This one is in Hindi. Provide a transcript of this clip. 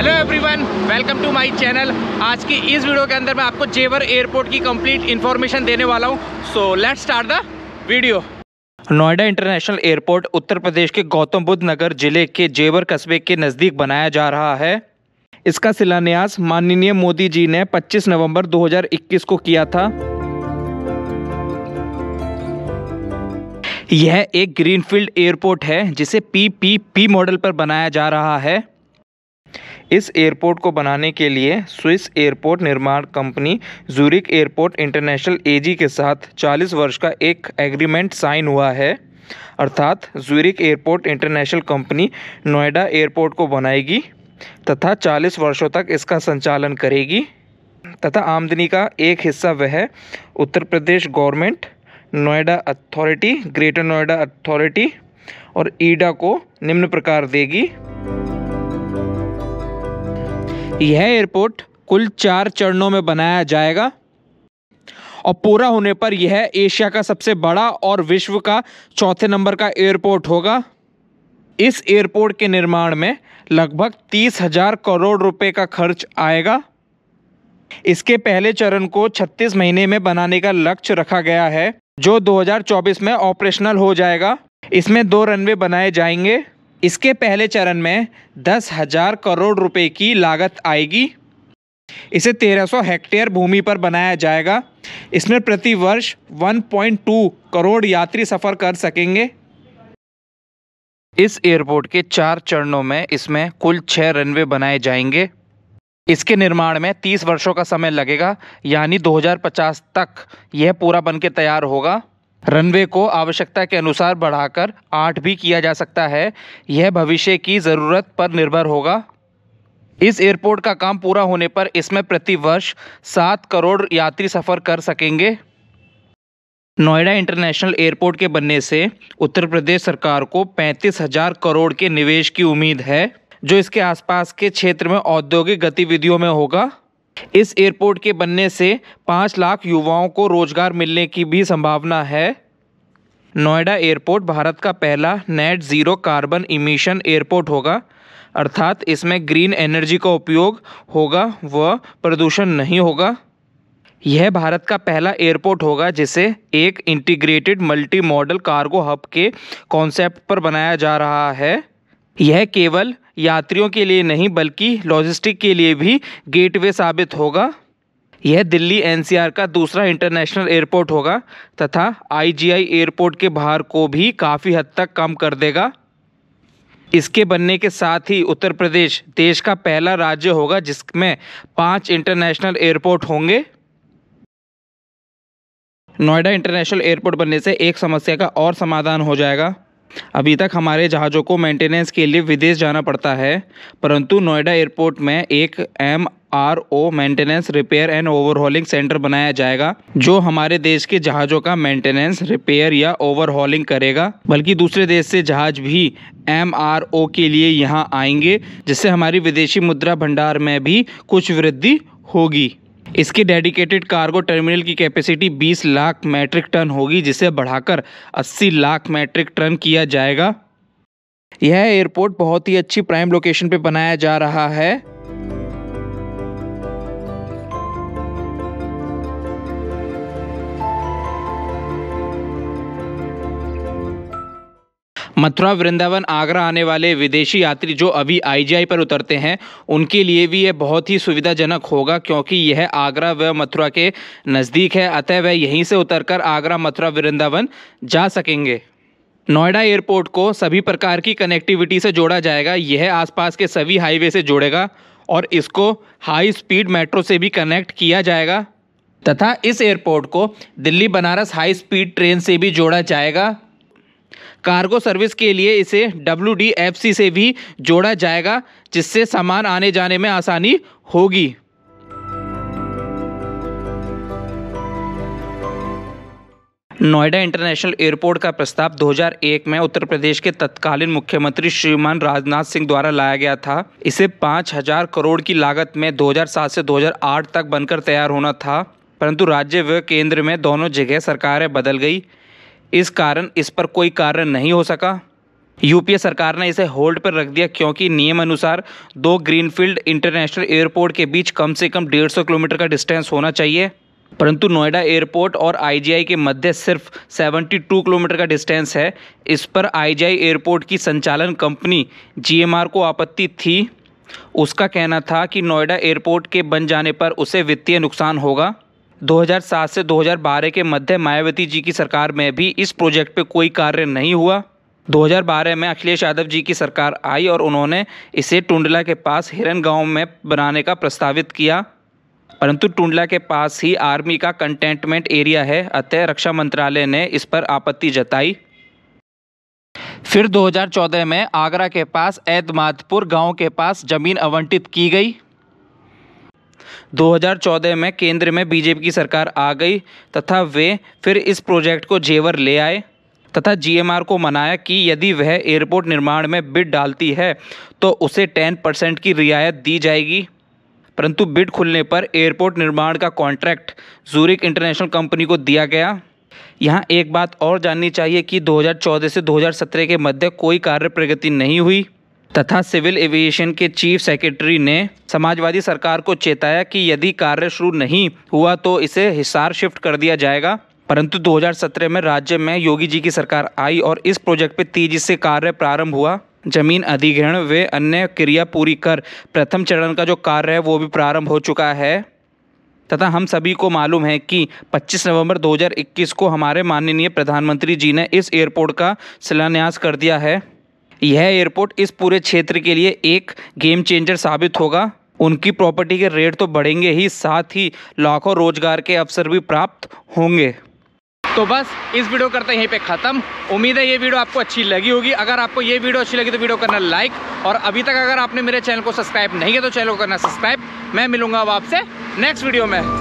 hello everyone welcome to my channel आज की इस वीडियो के अंदर मैं आपको जेवर एयरपोर्ट की कंप्लीट इन्फॉर्मेशन देने वाला हूँ so let start the video Noida international airport Uttar Pradesh के गौतम बुद्ध नगर जिले के जेवर कस्बे के नज़दीक बनाया जा रहा है इसका शिलान्यास माननीय मोदी जी ने पच्चीस नवम्बर दो को किया था यह एक ग्रीनफील्ड एयरपोर्ट है जिसे पीपीपी मॉडल पर बनाया जा रहा है इस एयरपोर्ट को बनाने के लिए स्विस एयरपोर्ट निर्माण company Zurich airport international AG के साथ 40 वर्ष का एक एग्रीमेंट साइन हुआ है अर्थात Zurich airport international company Noida airport को बनाएगी तथा 40 वर्षों तक इसका संचालन करेगी तथा आमदनी का एक हिस्सा वह Uttar Pradesh government Noida authority Greater Noida authority और ईडा को निम्न प्रकार देगी यह एयरपोर्ट कुल चार चरणों में बनाया जाएगा और पूरा होने पर यह एशिया का सबसे बड़ा और विश्व का चौथे नंबर का एयरपोर्ट होगा इस एयरपोर्ट के निर्माण में लगभग तीस हजार करोड़ रुपए का खर्च आएगा इसके पहले चरण को 36 महीने में बनाने का लक्ष्य रखा गया है जो 2024 में ऑपरेशनल हो जाएगा इसमें दो रनवे बनाए जाएंगे इसके पहले चरण में दस हजार करोड़ रुपए की लागत आएगी इसे 1300 हेक्टेयर भूमि पर बनाया जाएगा इसमें प्रति वर्ष 1.2 करोड़ यात्री सफ़र कर सकेंगे इस एयरपोर्ट के चार चरणों में इसमें कुल छः रनवे बनाए जाएंगे इसके निर्माण में 30 वर्षों का समय लगेगा यानी 2050 तक यह पूरा बनके तैयार होगा रनवे को आवश्यकता के अनुसार बढ़ाकर आठ भी किया जा सकता है यह भविष्य की ज़रूरत पर निर्भर होगा इस एयरपोर्ट का काम पूरा होने पर इसमें प्रतिवर्ष सात करोड़ यात्री सफ़र कर सकेंगे नोएडा इंटरनेशनल एयरपोर्ट के बनने से उत्तर प्रदेश सरकार को पैंतीस हजार करोड़ के निवेश की उम्मीद है जो इसके आसपास के क्षेत्र में औद्योगिक गतिविधियों में होगा इस एयरपोर्ट के बनने से पाँच लाख युवाओं को रोजगार मिलने की भी संभावना है नोएडा एयरपोर्ट भारत का पहला net zero carbon emission airport होगा अर्थात इसमें ग्रीन एनर्जी का उपयोग होगा व प्रदूषण नहीं होगा यह भारत का पहला एयरपोर्ट होगा जिसे एक integrated multi modal cargo hub के कॉन्सेप्ट पर बनाया जा रहा है यह केवल यात्रियों के लिए नहीं बल्कि लॉजिस्टिक के लिए भी गेटवे साबित होगा यह दिल्ली एनसीआर का दूसरा इंटरनेशनल एयरपोर्ट होगा तथा आईजीआई एयरपोर्ट के भार को भी काफ़ी हद तक कम कर देगा इसके बनने के साथ ही उत्तर प्रदेश देश का पहला राज्य होगा जिसमें पांच इंटरनेशनल एयरपोर्ट होंगे नोएडा इंटरनेशनल एयरपोर्ट बनने से एक समस्या का और समाधान हो जाएगा अभी तक हमारे जहाज़ों को मेंटेनेंस के लिए विदेश जाना पड़ता है परंतु नोएडा एयरपोर्ट में एक M R O maintenance repair and overhauling centre बनाया जाएगा जो हमारे देश के जहाज़ों का मेंटेनेंस रिपेयर या ओवरहॉलिंग करेगा बल्कि दूसरे देश से जहाज भी एम आर ओ के लिए यहाँ आएंगे जिससे हमारी विदेशी मुद्रा भंडार में भी कुछ वृद्धि होगी इसकी डेडिकेटेड कार्गो टर्मिनल की कैपेसिटी 20 लाख मैट्रिक टन होगी जिसे बढ़ाकर 80 लाख मैट्रिक टन किया जाएगा यह एयरपोर्ट बहुत ही अच्छी प्राइम लोकेशन पर बनाया जा रहा है मथुरा वृंदावन आगरा आने वाले विदेशी यात्री जो अभी आईजीआई पर उतरते हैं उनके लिए भी यह बहुत ही सुविधाजनक होगा क्योंकि यह आगरा व मथुरा के नज़दीक है अतः वह यहीं से उतरकर आगरा मथुरा वृंदावन जा सकेंगे नोएडा एयरपोर्ट को सभी प्रकार की कनेक्टिविटी से जोड़ा जाएगा यह आसपास के सभी हाईवे से जोड़ेगा और इसको हाई स्पीड मेट्रो से भी कनेक्ट किया जाएगा तथा इस एयरपोर्ट को Delhi Banaras high speed train से भी जोड़ा जाएगा कार्गो सर्विस के लिए इसे डब्ल्यू से भी जोड़ा जाएगा जिससे सामान आने जाने में आसानी होगी नोएडा इंटरनेशनल एयरपोर्ट का प्रस्ताव 2001 में उत्तर प्रदेश के तत्कालीन मुख्यमंत्री श्रीमान राजनाथ सिंह द्वारा लाया गया था इसे 5000 करोड़ की लागत में 2007 से 2008 तक बनकर तैयार होना था परंतु राज्य व केंद्र में दोनों जगह सरकारें बदल गई इस कारण इस पर कोई कार्य नहीं हो सका यूपीए सरकार ने इसे होल्ड पर रख दिया क्योंकि नियम अनुसार दो ग्रीनफील्ड इंटरनेशनल एयरपोर्ट के बीच कम से कम 150 किलोमीटर का डिस्टेंस होना चाहिए परंतु नोएडा एयरपोर्ट और आईजीआई के मध्य सिर्फ 72 किलोमीटर का डिस्टेंस है इस पर आईजीआई एयरपोर्ट की संचालन कंपनी जीएमआर को आपत्ति थी उसका कहना था कि नोएडा एयरपोर्ट के बन जाने पर उसे वित्तीय नुकसान होगा 2007 से 2012 के मध्य मायावती जी की सरकार में भी इस प्रोजेक्ट पर कोई कार्य नहीं हुआ 2012 में अखिलेश यादव जी की सरकार आई और उन्होंने इसे टुंडला के पास हिरन गांव में बनाने का प्रस्तावित किया परंतु टुंडला के पास ही आर्मी का कंटेनमेंट एरिया है अतः रक्षा मंत्रालय ने इस पर आपत्ति जताई फिर 2014 में आगरा के पास ऐदमादपुर गांव के पास जमीन आवंटित की गई 2014 में केंद्र में बीजेपी की सरकार आ गई तथा वे फिर इस प्रोजेक्ट को जेवर ले आए तथा जीएमआर को मनाया कि यदि वह एयरपोर्ट निर्माण में बिड डालती है तो उसे 10 परसेंट की रियायत दी जाएगी परंतु बिड खुलने पर एयरपोर्ट निर्माण का कॉन्ट्रैक्ट जूरिक इंटरनेशनल कंपनी को दिया गया यहाँ एक बात और जाननी चाहिए कि 2014 से 2017 के मध्य कोई कार्य प्रगति नहीं हुई तथा सिविल एविएशन के चीफ सेक्रेटरी ने समाजवादी सरकार को चेताया कि यदि कार्य शुरू नहीं हुआ तो इसे हिसार शिफ्ट कर दिया जाएगा परंतु 2017 में राज्य में योगी जी की सरकार आई और इस प्रोजेक्ट पर तेजी से कार्य प्रारंभ हुआ जमीन अधिग्रहण व अन्य क्रिया पूरी कर प्रथम चरण का जो कार्य है वो भी प्रारंभ हो चुका है तथा हम सभी को मालूम है कि 25 नवंबर 2021 को हमारे माननीय प्रधानमंत्री जी ने इस एयरपोर्ट का शिलान्यास कर दिया है यह एयरपोर्ट इस पूरे क्षेत्र के लिए एक गेम चेंजर साबित होगा उनकी प्रॉपर्टी के रेट तो बढ़ेंगे ही साथ ही लाखों रोजगार के अवसर भी प्राप्त होंगे तो बस इस वीडियो करते हैं यहीं पे ख़त्म उम्मीद है ये वीडियो आपको अच्छी लगी होगी अगर आपको ये वीडियो अच्छी लगी तो वीडियो करना लाइक और अभी तक अगर आपने मेरे चैनल को सब्सक्राइब नहीं किया तो चैनल को करना सब्सक्राइब मैं मिलूंगा अब आपसे नेक्स्ट वीडियो में